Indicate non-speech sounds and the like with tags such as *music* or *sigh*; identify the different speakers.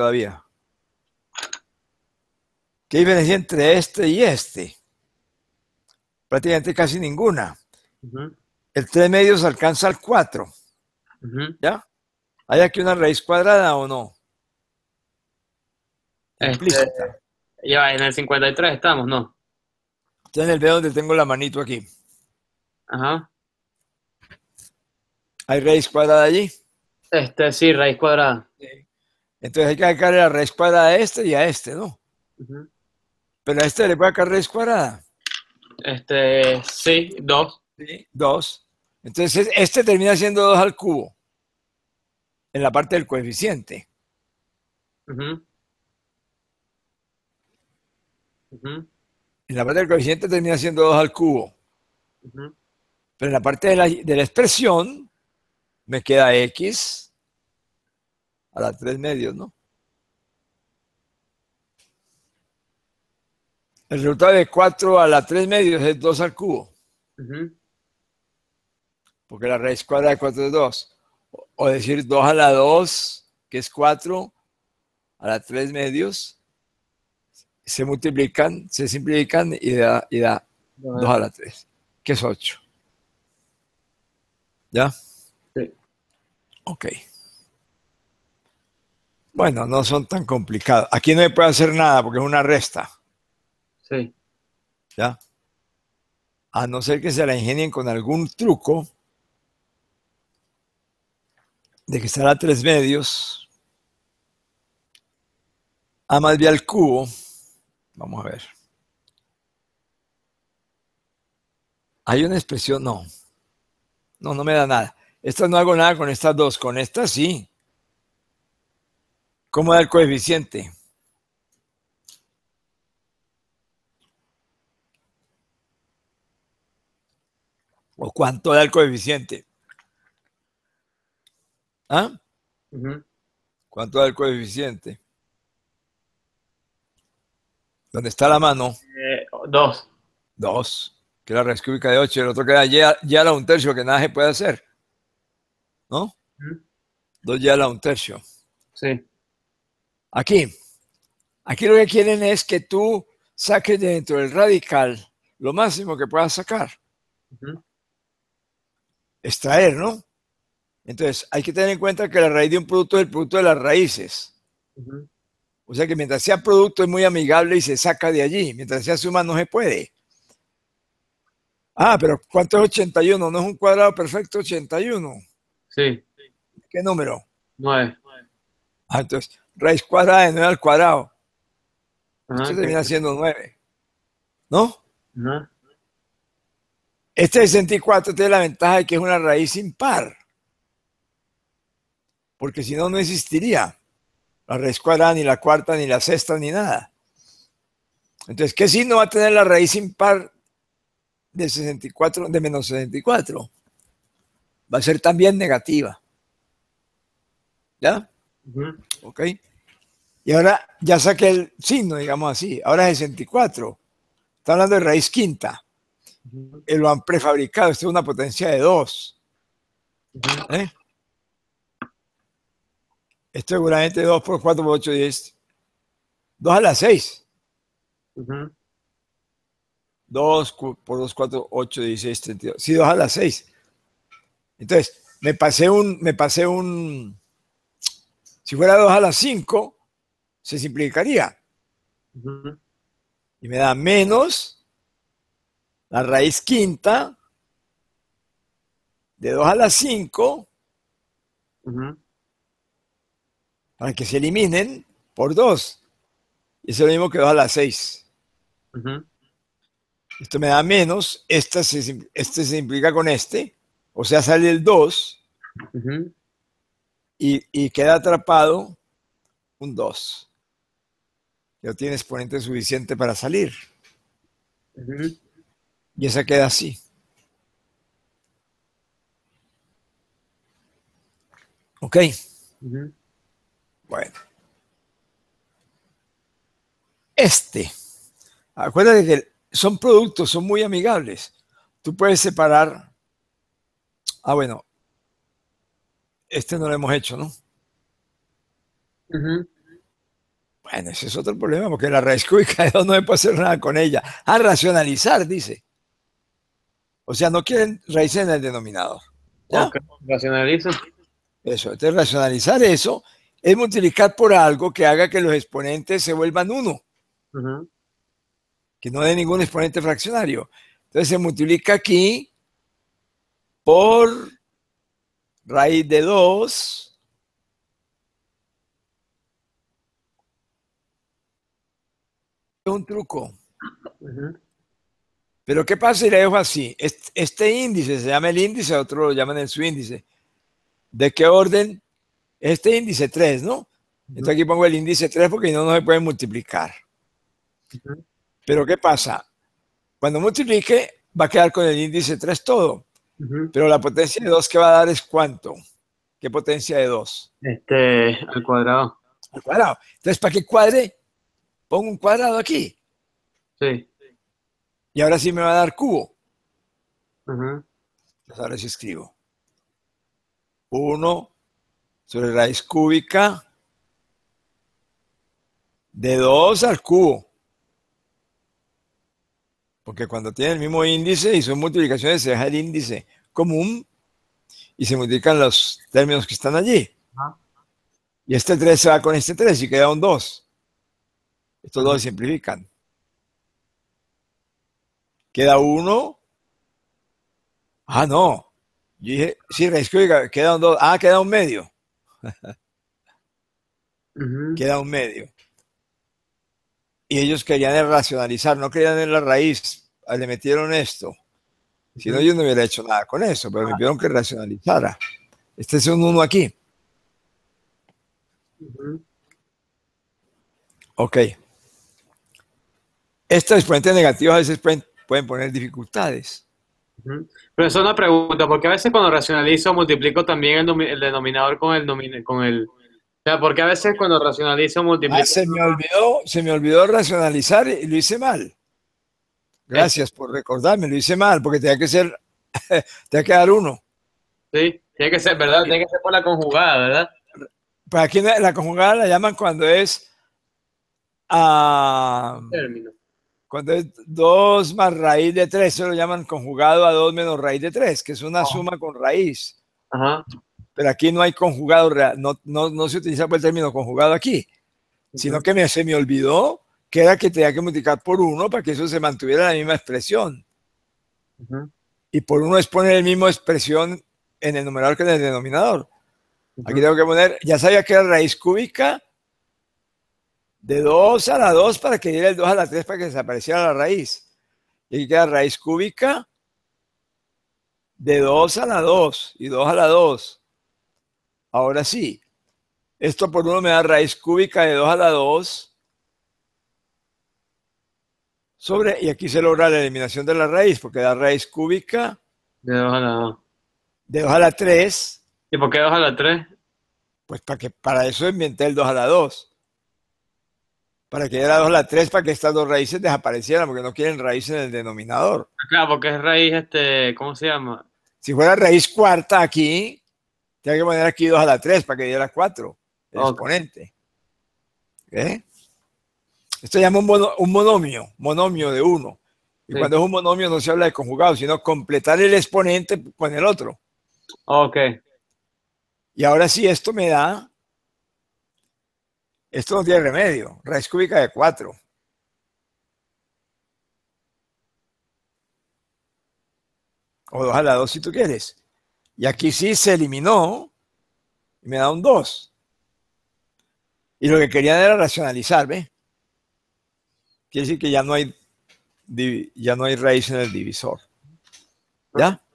Speaker 1: todavía. ¿Qué diferencia entre este y este? Prácticamente casi ninguna. El 3 medios alcanza al 4. ¿Ya? ¿Hay aquí una raíz cuadrada o no? Este, ya en el 53 estamos, ¿no? Está en el B donde tengo la manito aquí. Ajá. ¿Hay raíz cuadrada allí? Este, sí, raíz cuadrada. Entonces hay que sacarle la raíz cuadrada a este y a este, ¿no? Pero a este le puede a raíz cuadrada. Este, sí, 2. Sí, 2. Entonces este termina siendo 2 al cubo. En la parte del coeficiente. En la parte del coeficiente termina siendo 2 al cubo. Pero en la parte de la, de la expresión me queda x a la tres medios, ¿no? El resultado de 4 a la 3 medios es 2 al cubo. Porque la raíz cuadrada de 4 es 2. O decir 2 a la 2, que es 4, a la 3 medios, se multiplican, se simplifican y da, y da 2 a la 3, que es 8. ¿Ya? Sí. Ok. Bueno, no son tan complicados. Aquí no me puede hacer nada porque es una resta. Sí. ¿Ya? A no ser que se la ingenien con algún truco de que estará tres medios, a más bien al cubo. Vamos a ver. Hay una expresión, no. No, no me da nada. Esta no hago nada con estas dos. Con esta sí. ¿Cómo da el coeficiente? ¿O cuánto da el coeficiente? ¿Ah? ¿Cuánto da el coeficiente? ¿Dónde está la mano? Eh, dos. Dos. Que la raíz cúbica de 8 el otro queda ya, a la un tercio que nada se puede hacer. ¿No? Dos ya la un tercio. Sí. Aquí, aquí lo que quieren es que tú saques dentro del radical lo máximo que puedas sacar. Extraer, ¿no? Entonces, hay que tener en cuenta que la raíz de un producto es el producto de las raíces. O sea que mientras sea producto es muy amigable y se saca de allí. Mientras sea suma no se puede. Ah, pero ¿cuánto es 81? ¿No es un cuadrado perfecto 81? Sí. ¿Qué número? 9. Ah, entonces, raíz cuadrada de 9 al cuadrado. eso termina siendo 9. ¿No? Este 64 tiene la ventaja de que es una raíz impar. Porque si no, no existiría la raíz cuadrada, ni la cuarta, ni la sexta, ni nada. Entonces, ¿qué no va a tener la raíz impar de 64, de menos 64? Va a ser también negativa. ¿Ya? Ok. Y ahora ya saqué el signo, digamos así. Ahora es 64. Está hablando de raíz quinta. Eh, lo han prefabricado. Esto es una potencia de 2. ¿Eh? Esto seguramente 2 por 4 por 8, 10. 2 a la 6. 2 por 2, 4, 8, 16, 32. Sí, 2 a la 6. Entonces, me pasé un, me pasé un, si fuera 2 a la 5, se simplificaría. Y me da menos la raíz quinta de 2 a la 5 para que se eliminen por 2. Y es lo mismo que 2 a la 6. Esto me da menos, este se, simplifica con este, o sea, sale el 2 y, y, queda atrapado un 2 ya tienes exponente suficiente para salir. Y esa queda así. Ok. Bueno. Este. Acuérdate que son productos, son muy amigables. Tú puedes separar. Ah, bueno. Este no lo hemos hecho, ¿no? Bueno, ese es otro problema, porque la raíz cúbica no me puede hacer nada con ella. A racionalizar, dice. O sea, no quieren raíces en el denominador. ¿ya? Eso, entonces racionalizar eso es multiplicar por algo que haga que los exponentes se vuelvan uno. Que no dé ningún exponente fraccionario. Entonces se multiplica aquí por raíz de 2 es un truco. Pero ¿qué pasa si le dejo así? Este, índice se llama el índice, otro lo llaman el subíndice. ¿De qué orden? Este índice 3, ¿no? Entonces aquí pongo el índice 3 porque no, no se puede multiplicar. Pero ¿qué pasa? Cuando multiplique va a quedar con el índice 3 todo. Pero la potencia de 2 que va a dar es cuánto? ¿Qué potencia de 2? Este, al cuadrado. Al cuadrado. Entonces, para qué cuadre, pongo un cuadrado aquí. Sí. Y ahora sí me va a dar cubo. Entonces ahora sí escribo. 1 sobre raíz cúbica de 2 al cubo. Porque cuando tiene el mismo índice y son multiplicaciones, se deja el índice común y se multiplican los términos que están allí. Y este 3 se va con este 3 y queda un 2. Estos dos simplifican. Queda uno. Ah, no. Yo dije, sí, reescribe, queda un dos. Ah, queda un medio. Queda un medio. Y ellos querían racionalizar, no querían en la raíz. Ah, le metieron esto. Si no, yo no hubiera hecho nada con eso, pero me ah. pidieron que racionalizara. Este es un uno aquí. Ok. Estas exponentes negativas a veces pueden, poner dificultades. Pero eso es una pregunta, porque a veces cuando racionalizo multiplico también el, denominador con el, con el... O sea, porque a veces cuando racionalizo multiplico... Ah, se, me olvidó, se me olvidó racionalizar y lo hice mal. Gracias por recordarme, lo hice mal, porque tenía que ser, *laughs* tenía que dar uno. Sí, tiene que ser, ¿verdad? Tiene que ser por la conjugada, ¿verdad? Pues aquí la conjugada la llaman cuando es... a... Ah, término. Cuando es 2 más raíz de 3, se lo llaman conjugado a 2 menos raíz de 3, que es una ah. suma con raíz. Ajá. Pero aquí no hay conjugado real, no, no, no se utiliza por el término conjugado aquí, sino que me, se me olvidó que era que tenía que multiplicar por 1 para que eso se mantuviera la misma expresión. Y por 1 es poner la misma expresión en el numerador que en el denominador. Aquí tengo que poner, ya sabía que era raíz cúbica de 2 a la 2 para que llegue el 2 a la 3 para que desapareciera la raíz. Y aquí queda raíz cúbica de 2 a la 2 y 2 a la 2. Ahora sí, esto por 1 me da raíz cúbica de 2 a la 2 sobre, y aquí se logra la eliminación de la raíz, porque da raíz cúbica. De 2 a la 2. De 2 a la 3. ¿Y por qué 2 a la 3? Pues para, que, para eso inventé el 2 a la 2 para que diera 2 a la 3 para que estas dos raíces desaparecieran, porque no quieren raíz en el denominador. Ah, claro, porque es raíz, este, ¿cómo se llama? Si fuera raíz cuarta aquí, tenía que poner aquí 2 a la 3 para que diera 4,
Speaker 2: el exponente.
Speaker 1: ¿Eh? Esto se llama un, monomio, monomio de 1. Y cuando es un monomio no se habla de conjugado, sino completar el exponente con el otro. Ok. Y ahora sí, esto me da esto no tiene remedio. Raíz cúbica de 4. O 2 a la 2 si tú quieres. Y aquí sí se eliminó y me da un 2. Y lo que querían era racionalizar, ¿ve? Quiere decir que ya no hay, ya no hay raíz en el divisor. ¿Ya?